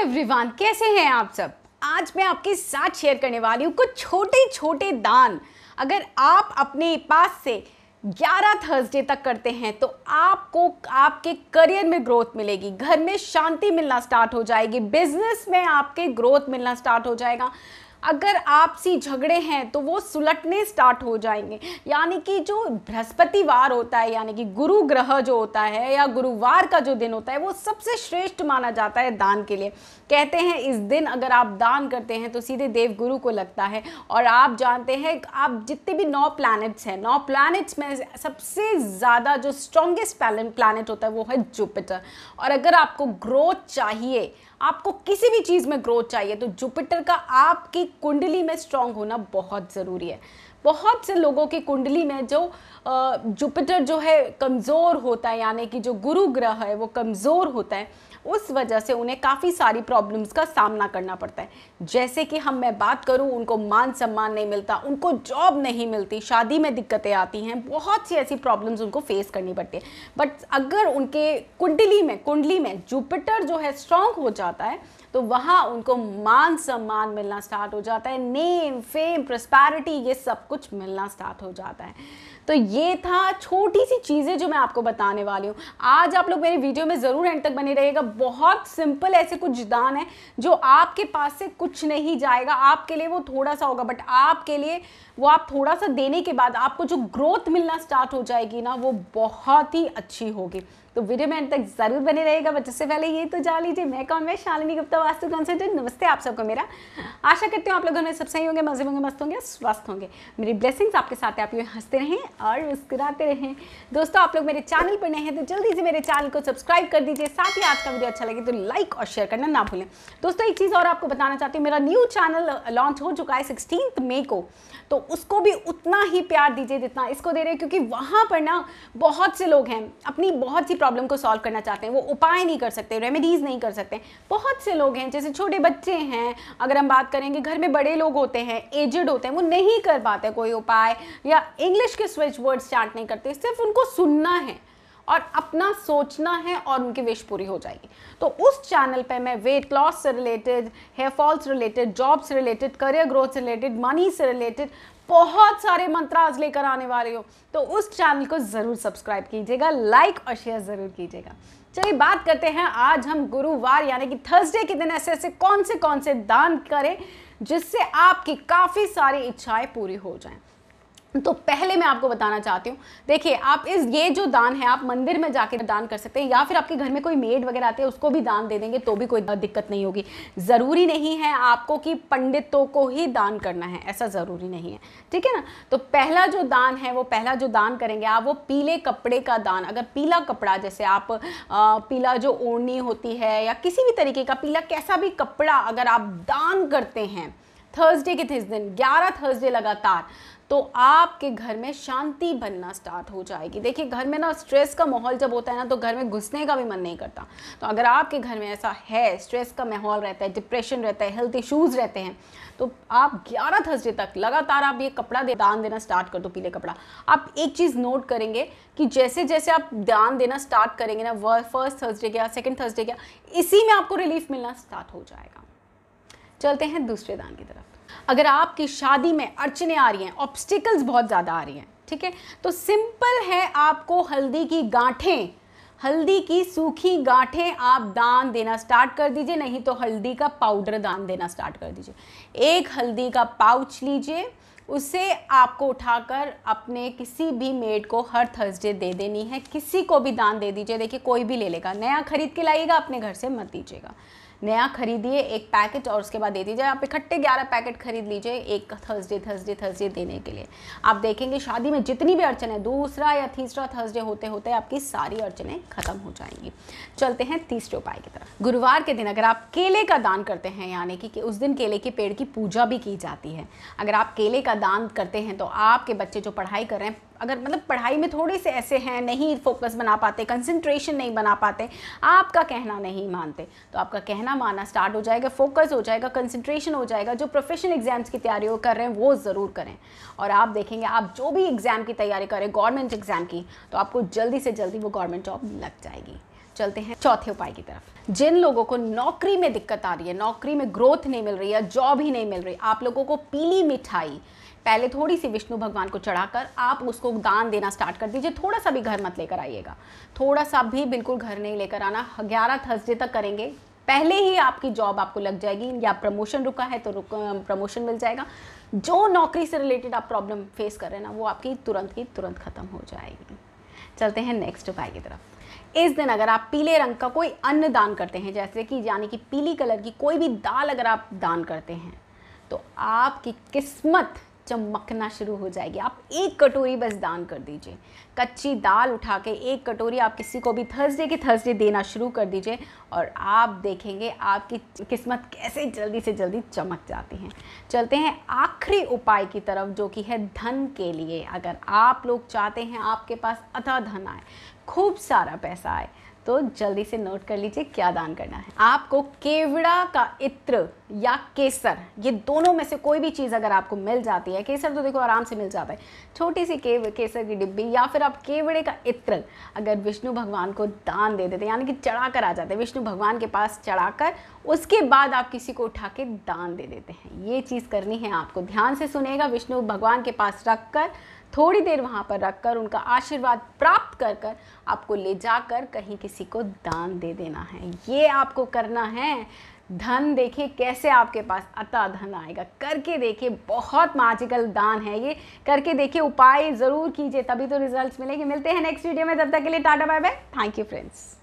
everyone कैसे हैं आप सब आज मैं आपके साथ शेयर करने वाली हूँ कुछ छोटे छोटे दान अगर आप अपने पास से 11 थर्सडे तक करते हैं तो आपको आपके करियर में ग्रोथ मिलेगी घर में शांति मिलना स्टार्ट हो जाएगी बिजनेस में आपके ग्रोथ मिलना स्टार्ट हो जाएगा अगर आपसी झगड़े हैं तो वो सुलटने स्टार्ट हो जाएंगे यानी कि जो बृहस्पतिवार होता है यानी कि गुरु ग्रह जो होता है या गुरुवार का जो दिन होता है वो सबसे श्रेष्ठ माना जाता है दान के लिए कहते हैं इस दिन अगर आप दान करते हैं तो सीधे देव गुरु को लगता है और आप जानते हैं आप जितने भी नौ प्लानिट्स हैं नौ प्लानिट्स में सबसे ज़्यादा जो स्ट्रॉन्गेस्ट प्लानट होता है वो है जुपिटर और अगर आपको ग्रोथ चाहिए आपको किसी भी चीज़ में ग्रोथ चाहिए तो जुपिटर का आपकी कुंडली में स्ट्रांग होना बहुत ज़रूरी है बहुत से लोगों की कुंडली में जो जुपिटर जो है कमज़ोर होता है यानी कि जो गुरु ग्रह है वो कमज़ोर होता है उस वजह से उन्हें काफ़ी सारी प्रॉब्लम्स का सामना करना पड़ता है जैसे कि हम मैं बात करूं उनको मान सम्मान नहीं मिलता उनको जॉब नहीं मिलती शादी में दिक्कतें आती हैं बहुत सी ऐसी प्रॉब्लम्स उनको फेस करनी पड़ती है बट अगर उनके कुंडली में कुंडली में जुपिटर जो है स्ट्रॉन्ग हो जाता है तो वहाँ उनको मान सम्मान मिलना स्टार्ट हो जाता है नेम फेम प्रस्पैरिटी ये सब कुछ मिलना स्टार्ट हो जाता है तो ये था छोटी सी चीज़ें जो मैं आपको बताने वाली हूँ आज आप लोग मेरी वीडियो में ज़रूर एंड तक बने रहिएगा बहुत सिंपल ऐसे कुछ दान है जो आपके पास से कुछ नहीं जाएगा आपके लिए वो थोड़ा सा होगा बट आपके लिए वो आप थोड़ा सा देने के बाद आपको जो ग्रोथ मिलना स्टार्ट हो जाएगी ना वो बहुत ही अच्छी होगी तो वीडियो में एंड तक ज़रूर बने रहेगा बट उससे पहले ये तो जा लीजिए मैं कौन मैं शालिनी गुप्ता वास्तु कंसल्टेंट नमस्ते आप सबको मेरा आशा करती हूँ आप लोगों में सब सही होंगे मजे होंगे मस्त होंगे स्वस्थ होंगे मेरी ब्लेसिंग्स आपके साथ आप ये हंसते रहें और मुस्कुराते रहें दोस्तों आप लोग मेरे चैनल पर नए हैं तो जल्दी से मेरे चैनल को सब्सक्राइब कर दीजिए साथ ही आज का वीडियो अच्छा लगे तो लाइक और शेयर करना ना भूलें दोस्तों एक चीज़ और आपको बताना चाहती हूँ मेरा न्यू चैनल लॉन्च हो चुका है सिक्सटीन मई को तो उसको भी उतना ही प्यार दीजिए जितना इसको दे रहे हैं क्योंकि वहाँ पर ना बहुत से लोग हैं अपनी बहुत सी प्रॉब्लम को सॉल्व करना चाहते हैं वो उपाय नहीं कर सकते रेमेडीज़ नहीं कर सकते बहुत से लोग हैं जैसे छोटे बच्चे हैं अगर हम बात करेंगे घर में बड़े लोग होते हैं एजड होते हैं वो नहीं कर पाते कोई उपाय या इंग्लिश के सर्च वर्ड स्टार्ट नहीं करते सिर्फ उनको सुनना है और अपना सोचना है और उनकी विश पूरी हो जाएगी तो उस चैनल पे मैं वेट लॉस से रिलेटेड हेयर फॉल से रिलेटेड जॉब से रिलेटेड करियर ग्रोथ से रिलेटेड मनी से रिलेटेड बहुत सारे मंत्राज लेकर आने वाले हो तो उस चैनल को ज़रूर सब्सक्राइब कीजिएगा लाइक और शेयर ज़रूर कीजिएगा चलिए बात करते हैं आज हम गुरुवार यानी कि थर्सडे के दिन ऐसे ऐसे कौन से कौन से दान करें जिससे आपकी काफ़ी सारी इच्छाएं पूरी हो जाएं तो पहले मैं आपको बताना चाहती हूँ देखिए आप इस ये जो दान है आप मंदिर में जाके दान कर सकते हैं या फिर आपके घर में कोई मेड वगैरह आते हैं उसको भी दान दे देंगे तो भी कोई दिक्कत नहीं होगी ज़रूरी नहीं है आपको कि पंडितों को ही दान करना है ऐसा ज़रूरी नहीं है ठीक है ना तो पहला जो दान है वो पहला जो दान करेंगे आप वो पीले कपड़े का दान अगर पीला कपड़ा जैसे आप आ, पीला जो ओढ़नी होती है या किसी भी तरीके का पीला कैसा भी कपड़ा अगर आप दान करते हैं थर्सडे के थे इस दिन ग्यारह थर्सडे लगातार तो आपके घर में शांति बनना स्टार्ट हो जाएगी देखिए घर में ना स्ट्रेस का माहौल जब होता है ना तो घर में घुसने का भी मन नहीं करता तो अगर आपके घर में ऐसा है स्ट्रेस का माहौल रहता है डिप्रेशन रहता है हेल्थ इश्यूज़ रहते हैं तो आप 11 थर्सडे तक लगातार आप ये कपड़ा दे, दान देना स्टार्ट कर दो पीले कपड़ा आप एक चीज़ नोट करेंगे कि जैसे जैसे आप दान देना स्टार्ट करेंगे ना फर्स्ट थर्सडे क्या सेकेंड थर्सडे क्या इसी में आपको रिलीफ मिलना स्टार्ट हो जाएगा चलते हैं दूसरे दान की तरफ अगर आपकी शादी में अड़चने आ रही हैं ऑब्स्टिकल्स बहुत ज़्यादा आ रही हैं ठीक है तो सिंपल है आपको हल्दी की गांठें हल्दी की सूखी गांठें आप दान देना स्टार्ट कर दीजिए नहीं तो हल्दी का पाउडर दान देना स्टार्ट कर दीजिए एक हल्दी का पाउच लीजिए उसे आपको उठाकर अपने किसी भी मेड को हर थर्सडे दे देनी है किसी को भी दान दे दीजिए देखिए कोई भी ले लेगा नया खरीद के लाइएगा अपने घर से मत दीजिएगा नया खरीदिए एक पैकेट और उसके बाद दे दीजिए आप इकट्ठे ग्यारह पैकेट खरीद लीजिए एक थर्सडे थर्सडे थर्सडे देने के लिए आप देखेंगे शादी में जितनी भी अड़चन है दूसरा या तीसरा थर्सडे होते होते आपकी सारी अड़चने खत्म हो जाएंगी चलते हैं तीसरे उपाय की तरफ गुरुवार के दिन अगर आप केले का दान करते हैं यानी कि, कि उस दिन केले के पेड़ की पूजा भी की जाती है अगर आप केले का दान करते हैं तो आपके बच्चे जो पढ़ाई कर रहे हैं अगर मतलब पढ़ाई में थोड़े से ऐसे हैं नहीं फोकस बना पाते कंसंट्रेशन नहीं बना पाते आपका कहना नहीं मानते तो आपका कहना माना स्टार्ट हो जाएगा फोकस हो जाएगा कंसंट्रेशन हो जाएगा जो प्रोफेशनल एग्जाम्स की तैयारी कर रहे हैं वो ज़रूर करें और आप देखेंगे आप जो भी एग्ज़ाम की तैयारी करें गवर्नमेंट एग्ज़ाम की तो आपको जल्दी से जल्दी वो गवर्नमेंट जॉब लग जाएगी चलते हैं चौथे उपाय की तरफ जिन लोगों को नौकरी में दिक्कत आ रही है नौकरी में ग्रोथ नहीं मिल रही है जॉब ही नहीं मिल रही आप लोगों को पीली मिठाई पहले थोड़ी सी विष्णु भगवान को चढ़ाकर आप उसको दान देना स्टार्ट कर दीजिए थोड़ा सा भी घर मत लेकर आइएगा थोड़ा सा भी बिल्कुल घर नहीं लेकर आना ग्यारह थर्सडे तक करेंगे पहले ही आपकी जॉब आपको लग जाएगी या प्रमोशन रुका है तो रुक प्रमोशन मिल जाएगा जो नौकरी से रिलेटेड आप प्रॉब्लम फेस कर रहे हैं ना वो आपकी तुरंत ही तुरंत ख़त्म हो जाएगी चलते हैं नेक्स्ट उपाय की तरफ इस दिन अगर आप पीले रंग का कोई अन्न दान करते हैं जैसे कि यानी कि पीली कलर की कोई भी दाल अगर आप दान करते हैं तो आपकी किस्मत चमकना शुरू हो जाएगी आप एक कटोरी बस दान कर दीजिए कच्ची दाल उठा के एक कटोरी आप किसी को भी थर्सडे के थर्सडे देना शुरू कर दीजिए और आप देखेंगे आपकी किस्मत कैसे जल्दी से जल्दी चमक जाती है चलते हैं आखिरी उपाय की तरफ जो कि है धन के लिए अगर आप लोग चाहते हैं आपके पास अथा धन आए खूब सारा पैसा आए तो जल्दी से नोट कर लीजिए क्या दान करना है आपको केवड़ा का इत्र या केसर ये दोनों में से कोई भी चीज़ अगर आपको मिल जाती है केसर तो देखो आराम से मिल जाता है छोटी सी केव केसर की डिब्बी या फिर आप केवड़े का इत्र अगर विष्णु भगवान को दान दे देते यानी कि चढ़ा कर आ जाते हैं विष्णु भगवान के पास चढ़ा कर उसके बाद आप किसी को उठा के दान दे देते हैं ये चीज़ करनी है आपको ध्यान से सुनेगा विष्णु भगवान के पास रख कर थोड़ी देर वहाँ पर रख कर उनका आशीर्वाद प्राप्त कर कर आपको ले जाकर कहीं किसी को दान दे देना है ये आपको करना है धन देखिए कैसे आपके पास अता धन आएगा करके देखिए बहुत मैजिकल दान है ये करके देखिए उपाय ज़रूर कीजिए तभी तो रिजल्ट्स मिलेंगे मिलते हैं नेक्स्ट वीडियो में तब तक के लिए tata bye bye thank you friends